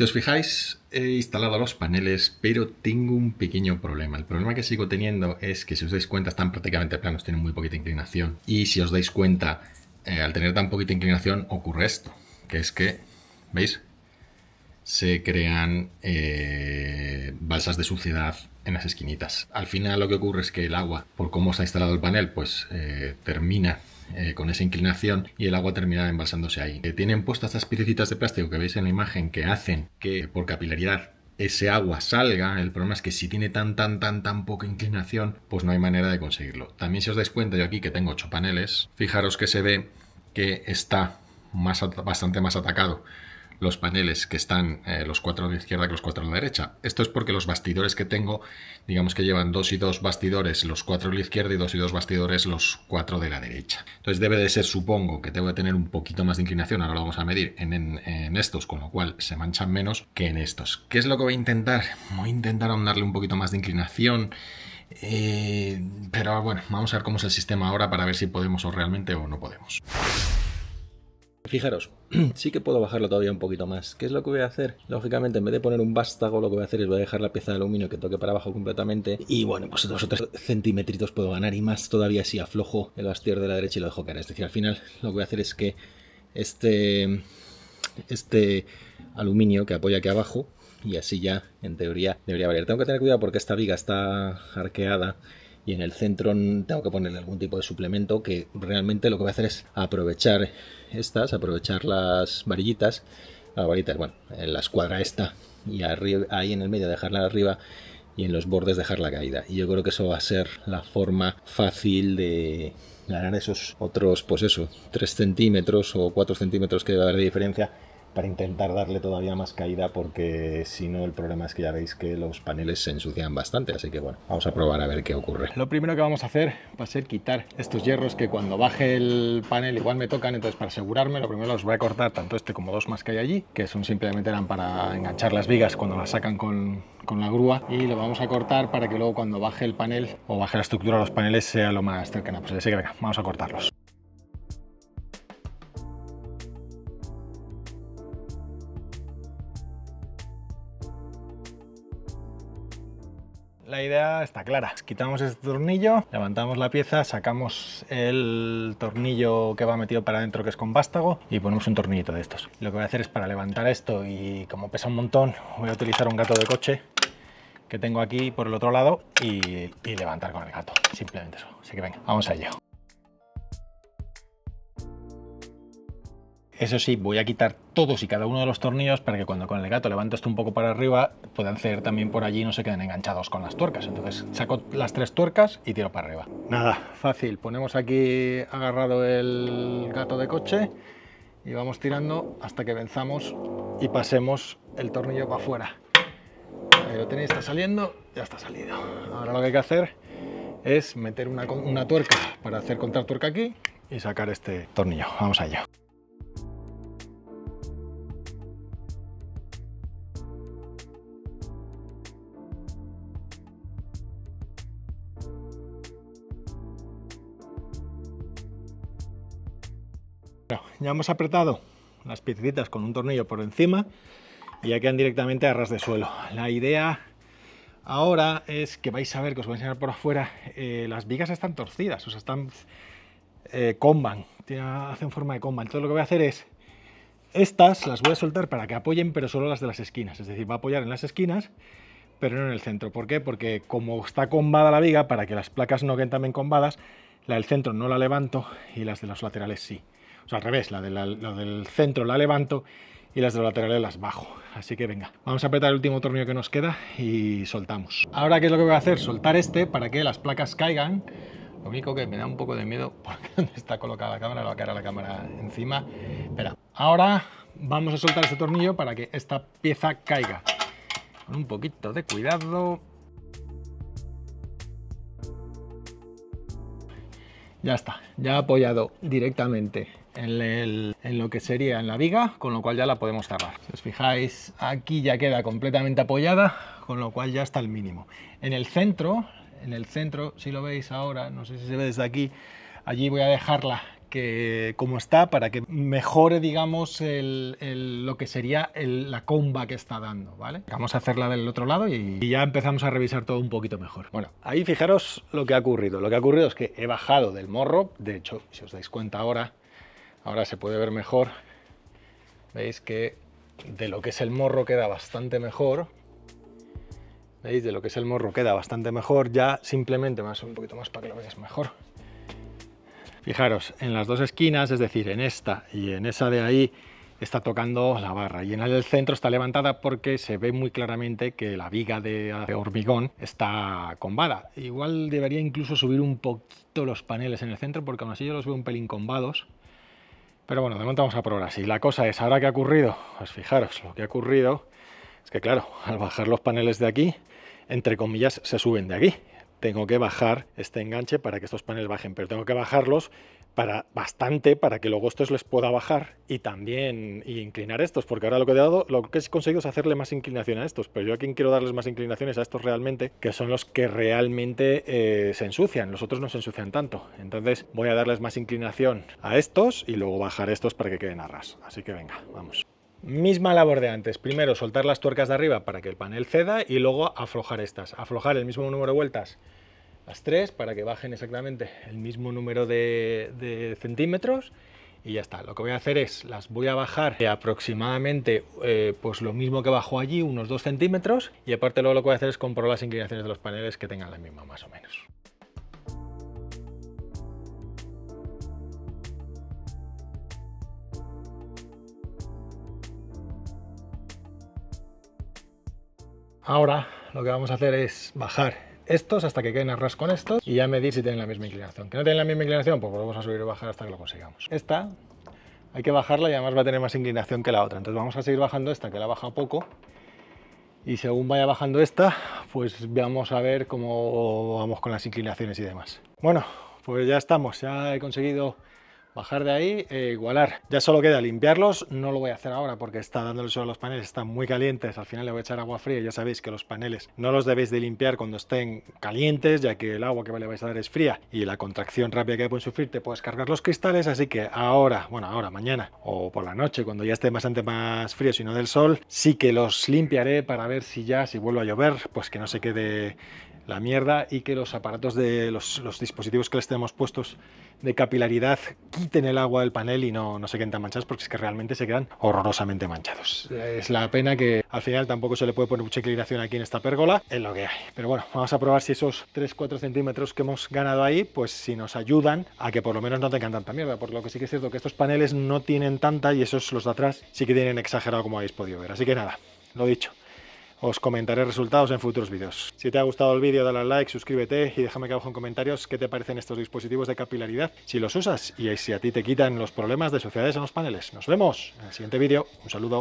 Si os fijáis, he instalado los paneles, pero tengo un pequeño problema. El problema que sigo teniendo es que si os dais cuenta están prácticamente planos, tienen muy poquita inclinación. Y si os dais cuenta, eh, al tener tan poquita inclinación ocurre esto, que es que, ¿veis? Se crean eh, balsas de suciedad en las esquinitas. Al final lo que ocurre es que el agua, por cómo se ha instalado el panel, pues eh, termina eh, con esa inclinación y el agua termina embalsándose ahí. Eh, tienen puestas estas piecitas de plástico que veis en la imagen que hacen que por capilaridad ese agua salga, el problema es que si tiene tan, tan, tan, tan poca inclinación, pues no hay manera de conseguirlo. También si os dais cuenta, yo aquí que tengo ocho paneles, fijaros que se ve que está más, bastante más atacado los paneles que están eh, los cuatro de la izquierda que los cuatro de la derecha. Esto es porque los bastidores que tengo, digamos que llevan dos y dos bastidores los cuatro de la izquierda y dos y dos bastidores los cuatro de la derecha. Entonces debe de ser, supongo, que tengo que tener un poquito más de inclinación, ahora lo vamos a medir en, estos, con lo cual se manchan menos que en estos. ¿Qué es lo que voy a intentar? Voy a intentar ahondarle un poquito más de inclinación. Eh, pero bueno, vamos a ver cómo es el sistema ahora para ver si podemos o realmente o no podemos. Fijaros, sí que puedo bajarlo todavía un poquito más. ¿Qué es lo que voy a hacer? Lógicamente, en vez de poner un vástago, lo que voy a hacer es voy a dejar la pieza de aluminio que toque para abajo completamente. Y bueno, pues dos o tres puedo ganar y más todavía si aflojo el bastidor de la derecha y lo dejo caer. Es decir, al final lo que voy a hacer es que este, este aluminio que apoya aquí abajo, y así ya, en teoría, debería valer. Tengo que tener cuidado porque esta viga está arqueada y en el centro tengo que ponerle algún tipo de suplemento que realmente lo que voy a hacer es aprovechar estas, aprovechar las varillitas, las varillitas, bueno, en la escuadra esta y ahí en el medio dejarla arriba y en los bordes dejarla caída. Y yo creo que eso va a ser la forma fácil de ganar esos otros, pues eso, 3 centímetros o 4 centímetros que va a haber de diferencia para intentar darle todavía más caída porque si no el problema es que ya veis que los paneles se ensucian bastante así que bueno vamos a probar a ver qué ocurre lo primero que vamos a hacer va a ser quitar estos hierros que cuando baje el panel igual me tocan entonces para asegurarme lo primero los voy a cortar tanto este como dos más que hay allí que son simplemente eran para enganchar las vigas cuando las sacan con, la grúa y lo vamos a cortar para que luego cuando baje el panel o baje la estructura de los paneles sea lo más cercana posible así que venga vamos a cortarlos idea está clara. Quitamos este tornillo, levantamos la pieza, sacamos el tornillo que va metido para adentro que es con vástago y ponemos un tornillito de estos. Lo que voy a hacer es para levantar esto y como pesa un montón voy a utilizar un gato de coche que tengo aquí por el otro lado y, y levantar con el gato. Simplemente eso. Así que venga, vamos allá. Eso sí, voy a quitar todos y cada uno de los tornillos para que cuando con el gato levantes un poco para arriba puedan ceder también por allí y no se queden enganchados con las tuercas. Entonces saco las tres tuercas y tiro para arriba. Nada, fácil. Ponemos aquí agarrado el gato de coche y vamos tirando hasta que venzamos y pasemos el tornillo para afuera. Ahí lo tenéis, está saliendo, ya está salido. Ahora lo que hay que hacer es meter una, tuerca para hacer tuerca aquí y sacar este tornillo. Vamos allá. Ya hemos apretado las piecitas con un tornillo por encima y ya quedan directamente a ras de suelo. La idea ahora es que vais a ver, que os voy a enseñar por afuera, eh, las vigas están torcidas, o sea, están eh, comban, hacen forma de comban. Entonces lo que voy a hacer es, estas las voy a soltar para que apoyen, pero solo las de las esquinas, es decir, va a apoyar en las esquinas, pero no en el centro. ¿Por qué? Porque como está combada la viga, para que las placas no queden también combadas, la del centro no la levanto y las de los laterales sí. O sea, al revés, la, del centro la levanto y las de los laterales las bajo. Así que venga, vamos a apretar el último tornillo que nos queda y soltamos. Ahora, ¿qué es lo que voy a hacer? Soltar este para que las placas caigan. Lo único que me da un poco de miedo porque donde está colocada la cámara, la va a caer la cámara encima. Espera, ahora vamos a soltar este tornillo para que esta pieza caiga. Con un poquito de cuidado, ya está, ya apoyado directamente en, lo que sería en la viga, con lo cual ya la podemos cerrar. Si os fijáis, aquí ya queda completamente apoyada, con lo cual ya está el mínimo. En el centro, en el centro, si lo veis ahora, no sé si se ve desde aquí, allí voy a dejarla que como está para que mejore, digamos, lo que sería la comba que está dando, ¿vale? Vamos a hacerla del otro lado y, ya empezamos a revisar todo un poquito mejor. Bueno, ahí fijaros lo que ha ocurrido. Lo que ha ocurrido es que he bajado del morro, de hecho, si os dais cuenta ahora, ahora se puede ver mejor, veis que de lo que es el morro queda bastante mejor, ¿Veis? De lo que es el morro queda bastante mejor. Ya simplemente, a más un poquito más para que lo veáis mejor. Fijaros, en las dos esquinas, es decir, en esta y en esa de ahí, está tocando la barra y en el centro está levantada porque se ve muy claramente que la viga de hormigón está combada. Igual debería incluso subir un poquito los paneles en el centro porque aún así yo los veo un pelín combados. Pero bueno, de momento vamos a probar si La cosa es, ¿ahora qué ha ocurrido? Pues fijaros, lo que ha ocurrido es que claro, al bajar los paneles de aquí, entre comillas, se suben de aquí tengo que bajar este enganche para que estos paneles bajen, pero tengo que bajarlos para bastante para que luego estos les pueda bajar y también inclinar estos, porque ahora lo que he dado, lo que he conseguido es hacerle más inclinación a estos, pero yo aquí quiero darles más inclinaciones a estos realmente, que son los que realmente eh, se ensucian, los otros no se ensucian tanto, entonces voy a darles más inclinación a estos y luego bajar estos para que queden a ras, así que venga, vamos. Misma labor de antes, primero soltar las tuercas de arriba para que el panel ceda y luego aflojar estas. Aflojar el mismo número de vueltas, las tres, para que bajen exactamente el mismo número de, centímetros y ya está. Lo que voy a hacer es, las voy a bajar aproximadamente eh, pues lo mismo que bajó allí, unos 2 centímetros, y aparte luego lo que voy a hacer es comprobar las inclinaciones de los paneles que tengan la misma más o menos. Ahora lo que vamos a hacer es bajar estos hasta que queden a ras con estos y ya medir si tienen la misma inclinación. Que no tienen la misma inclinación, pues vamos a subir y bajar hasta que lo consigamos. Esta hay que bajarla y además va a tener más inclinación que la otra. Entonces vamos a seguir bajando esta, que la baja poco. Y según vaya bajando esta, pues vamos a ver cómo vamos con las inclinaciones y demás. Bueno, pues ya estamos, ya he conseguido bajar de ahí e igualar. Ya solo queda limpiarlos, no lo voy a hacer ahora porque está dándole el sol a los paneles, están muy calientes, al final le voy a echar agua fría, ya sabéis que los paneles no los debéis de limpiar cuando estén calientes, ya que el agua que le vais a dar es fría y la contracción rápida que pueden sufrir te puedes cargar los cristales, así que ahora, bueno, ahora, mañana o por la noche, cuando ya esté bastante más frío, no del sol, sí que los limpiaré para ver si ya, si vuelve a llover, pues que no se quede la mierda y que los aparatos de los, dispositivos que les tenemos puestos de capilaridad quiten el agua del panel y no, no se queden tan manchados porque es que realmente se quedan horrorosamente manchados. Es la pena que al final tampoco se le puede poner mucha inclinación aquí en esta pérgola, es lo que hay. Pero bueno, vamos a probar si esos 3-4 centímetros que hemos ganado ahí, pues si nos ayudan a que por lo menos no tengan tanta mierda, por lo que sí que es cierto que estos paneles no tienen tanta y esos los de atrás sí que tienen exagerado como habéis podido ver. Así que nada, lo dicho. Os comentaré resultados en futuros vídeos. Si te ha gustado el vídeo, dale al like, suscríbete y déjame que abajo en comentarios qué te parecen estos dispositivos de capilaridad, si los usas y si a ti te quitan los problemas de suciedades en los paneles. Nos vemos en el siguiente vídeo. Un saludo.